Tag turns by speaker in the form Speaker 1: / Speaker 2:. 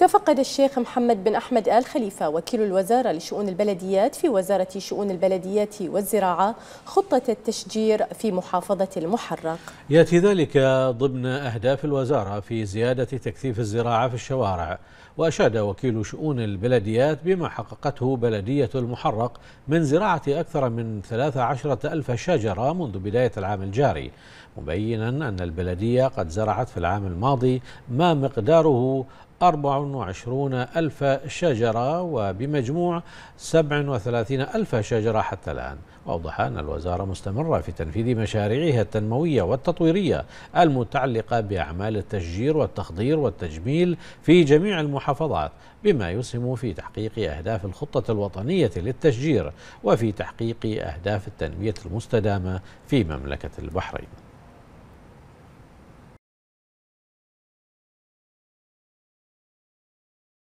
Speaker 1: تفقد الشيخ محمد بن أحمد آل خليفة وكيل الوزارة لشؤون البلديات في وزارة شؤون البلديات والزراعة خطة التشجير في محافظة المحرق
Speaker 2: يأتي ذلك ضمن أهداف الوزارة في زيادة تكثيف الزراعة في الشوارع وأشاد وكيل شؤون البلديات بما حققته بلدية المحرق من زراعة أكثر من 13 ألف شجرة منذ بداية العام الجاري مبينا أن البلدية قد زرعت في العام الماضي ما مقداره 24 ألف شجرة وبمجموع 37 ألف شجرة حتى الآن وأوضح أن الوزارة مستمرة في تنفيذ مشاريعها التنموية والتطويرية المتعلقة بأعمال التشجير والتخضير والتجميل في جميع المحافظات بما يسهم في تحقيق أهداف الخطة الوطنية للتشجير وفي تحقيق أهداف التنمية المستدامة في مملكة البحرين